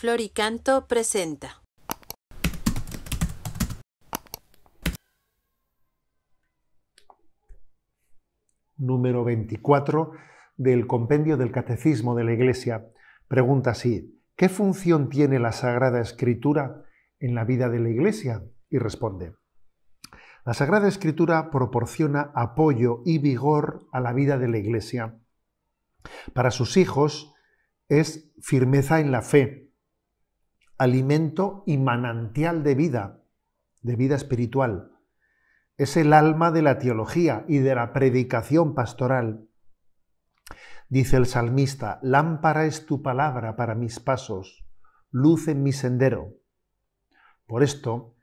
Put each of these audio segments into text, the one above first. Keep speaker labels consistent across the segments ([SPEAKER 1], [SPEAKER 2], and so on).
[SPEAKER 1] Flor y Canto presenta. Número 24 del Compendio del Catecismo de la Iglesia. Pregunta así, ¿qué función tiene la Sagrada Escritura en la vida de la Iglesia? Y responde, la Sagrada Escritura proporciona apoyo y vigor a la vida de la Iglesia. Para sus hijos es firmeza en la fe, alimento y manantial de vida, de vida espiritual. Es el alma de la teología y de la predicación pastoral. Dice el salmista, lámpara es tu palabra para mis pasos, luz en mi sendero. Por esto,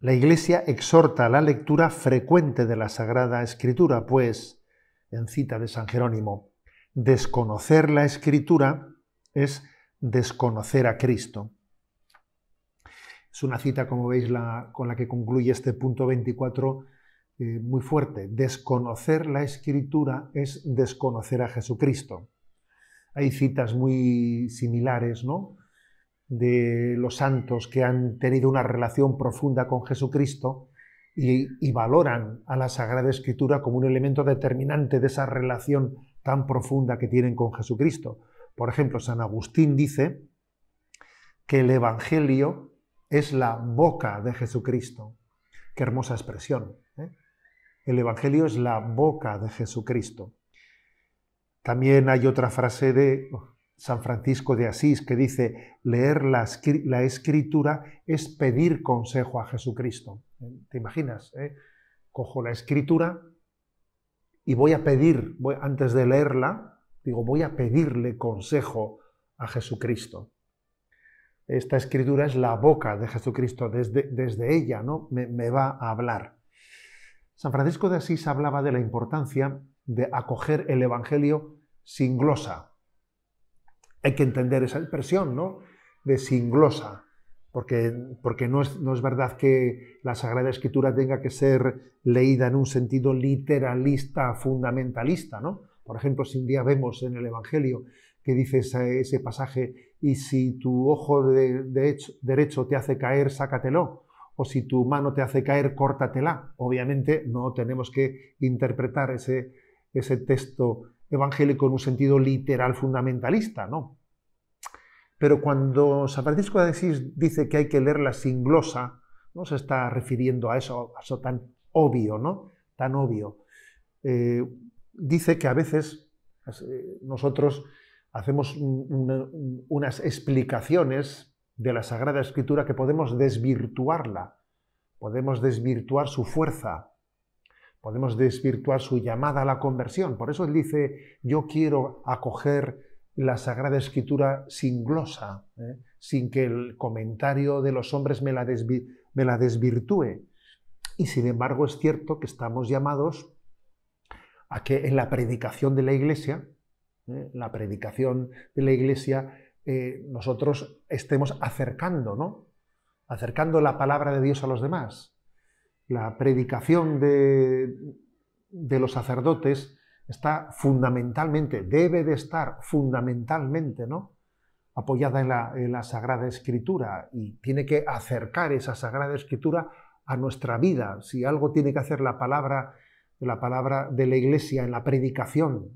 [SPEAKER 1] la Iglesia exhorta a la lectura frecuente de la Sagrada Escritura, pues, en cita de San Jerónimo, desconocer la Escritura es desconocer a Cristo. Es una cita, como veis, con la que concluye este punto 24 eh, muy fuerte. Desconocer la escritura es desconocer a Jesucristo. Hay citas muy similares, ¿no? de los santos que han tenido una relación profunda con Jesucristo y, y, valoran a la Sagrada Escritura como un elemento determinante de esa relación tan profunda que tienen con Jesucristo. Por ejemplo, San Agustín dice que el Evangelio es la boca de Jesucristo. Qué hermosa expresión. ¿eh? El Evangelio es la boca de Jesucristo. También hay otra frase de oh, San Francisco de Asís que dice, leer la, escritura es pedir consejo a Jesucristo. ¿Eh? ¿Te imaginas? Eh? Cojo la escritura y voy a pedir, antes de leerla, digo, voy a pedirle consejo a Jesucristo esta escritura es la boca de Jesucristo, desde, ella ¿no? Me, va a hablar. San Francisco de Asís hablaba de la importancia de acoger el Evangelio sin glosa. Hay que entender esa expresión, ¿no? De sin glosa, porque, no, es, no es verdad que la Sagrada Escritura tenga que ser leída en un sentido literalista, fundamentalista, ¿no? Por ejemplo, si un día vemos en el Evangelio que dice ese, pasaje, y si tu ojo de, derecho te hace caer, sácatelo, o si tu mano te hace caer, córtatela. Obviamente no tenemos que interpretar ese, ese texto evangélico en un sentido literal fundamentalista, ¿no? Pero cuando San Francisco de Asís dice que hay que leerla sin glosa, no se está refiriendo a eso, a eso tan obvio, ¿no? Tan obvio. Eh, dice que a veces eh, nosotros hacemos unas explicaciones de la Sagrada Escritura que podemos desvirtuarla, podemos desvirtuar su fuerza, podemos desvirtuar su llamada a la conversión. Por eso él dice, yo quiero acoger la Sagrada Escritura sin glosa, ¿eh? sin que el comentario de los hombres me la, me la desvirtúe. Y sin embargo es cierto que estamos llamados a que en la predicación de la Iglesia, ¿eh? la predicación de la Iglesia, eh, nosotros estemos acercando, ¿no? Acercando la palabra de Dios a los demás. La predicación de, de los sacerdotes está fundamentalmente, debe de estar fundamentalmente, ¿no? apoyada en la, en la, Sagrada Escritura y tiene que acercar esa Sagrada Escritura a nuestra vida. Si algo tiene que hacer la palabra, la palabra de la Iglesia en la predicación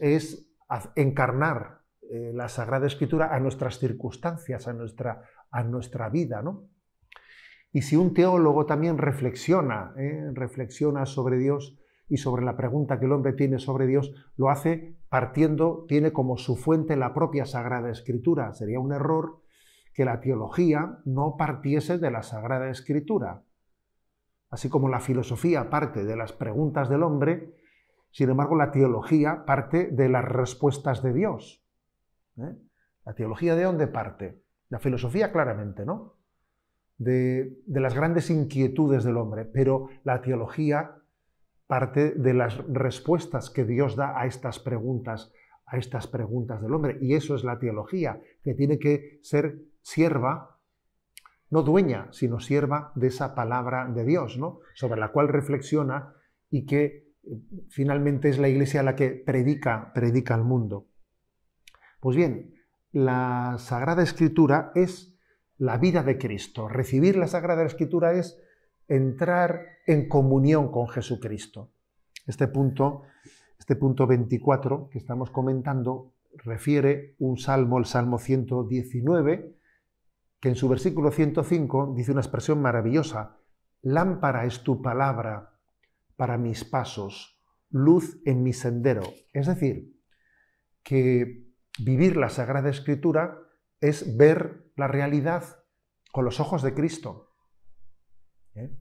[SPEAKER 1] es, encarnar eh, la Sagrada Escritura a nuestras circunstancias, a nuestra, a nuestra vida. ¿no? Y si un teólogo también reflexiona, ¿eh? reflexiona sobre Dios y sobre la pregunta que el hombre tiene sobre Dios, lo hace partiendo, tiene como su fuente la propia Sagrada Escritura. Sería un error que la teología no partiese de la Sagrada Escritura. Así como la filosofía parte de las preguntas del hombre, sin embargo, la teología parte de las respuestas de Dios. ¿eh? ¿La teología de dónde parte? La filosofía claramente, ¿no? De, de las grandes inquietudes del hombre, pero la teología parte de las respuestas que Dios da a estas preguntas, a estas preguntas del hombre. Y eso es la teología, que tiene que ser sierva, no dueña, sino sierva de esa palabra de Dios, ¿no? Sobre la cual reflexiona y que finalmente es la Iglesia la que predica, predica al mundo. Pues bien, la Sagrada Escritura es la vida de Cristo. Recibir la Sagrada Escritura es entrar en comunión con Jesucristo. Este punto, este punto 24 que estamos comentando refiere un salmo, el Salmo 119, que en su versículo 105 dice una expresión maravillosa, lámpara es tu palabra para mis pasos, luz en mi sendero. Es decir, que vivir la Sagrada Escritura es ver la realidad con los ojos de Cristo. ¿Eh?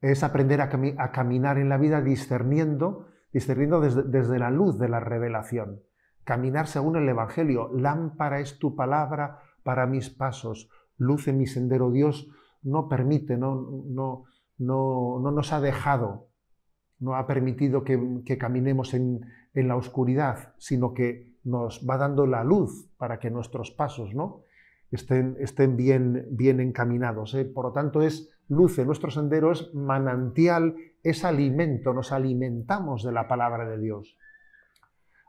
[SPEAKER 1] Es aprender a, caminar en la vida discerniendo, discerniendo desde, la luz de la revelación. Caminar según el Evangelio. Lámpara es tu palabra para mis pasos, luz en mi sendero. Dios no permite, no, no, no, no nos ha dejado no ha permitido que, caminemos en, la oscuridad, sino que nos va dando la luz para que nuestros pasos ¿no? estén, bien, encaminados. ¿eh? Por lo tanto, es luz en nuestro sendero, es manantial, es alimento, nos alimentamos de la palabra de Dios.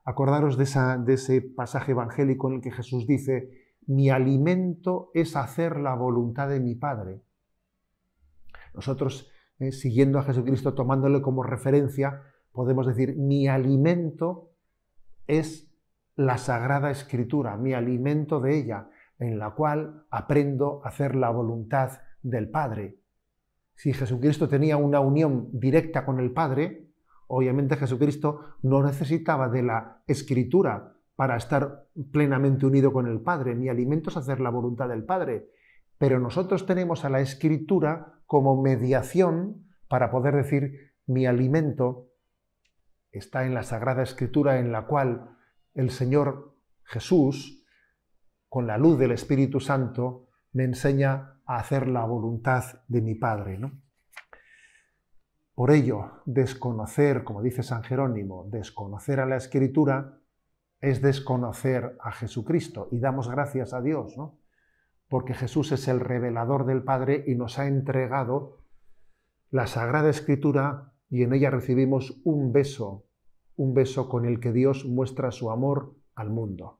[SPEAKER 1] Acordaros de, de ese pasaje evangélico en el que Jesús dice, mi alimento es hacer la voluntad de mi Padre. Nosotros eh, siguiendo a Jesucristo, tomándole como referencia, podemos decir, mi alimento es la Sagrada Escritura, mi alimento de ella, en la cual aprendo a hacer la voluntad del Padre. Si Jesucristo tenía una unión directa con el Padre, obviamente Jesucristo no necesitaba de la Escritura para estar plenamente unido con el Padre. Mi alimento es hacer la voluntad del Padre pero nosotros tenemos a la escritura como mediación para poder decir mi alimento está en la Sagrada Escritura en la cual el Señor Jesús, con la luz del Espíritu Santo, me enseña a hacer la voluntad de mi Padre. ¿no? Por ello, desconocer, como dice San Jerónimo, desconocer a la Escritura es desconocer a Jesucristo y damos gracias a Dios, ¿no? porque Jesús es el revelador del Padre y nos ha entregado la Sagrada Escritura y en ella recibimos un beso, un beso con el que Dios muestra su amor al mundo.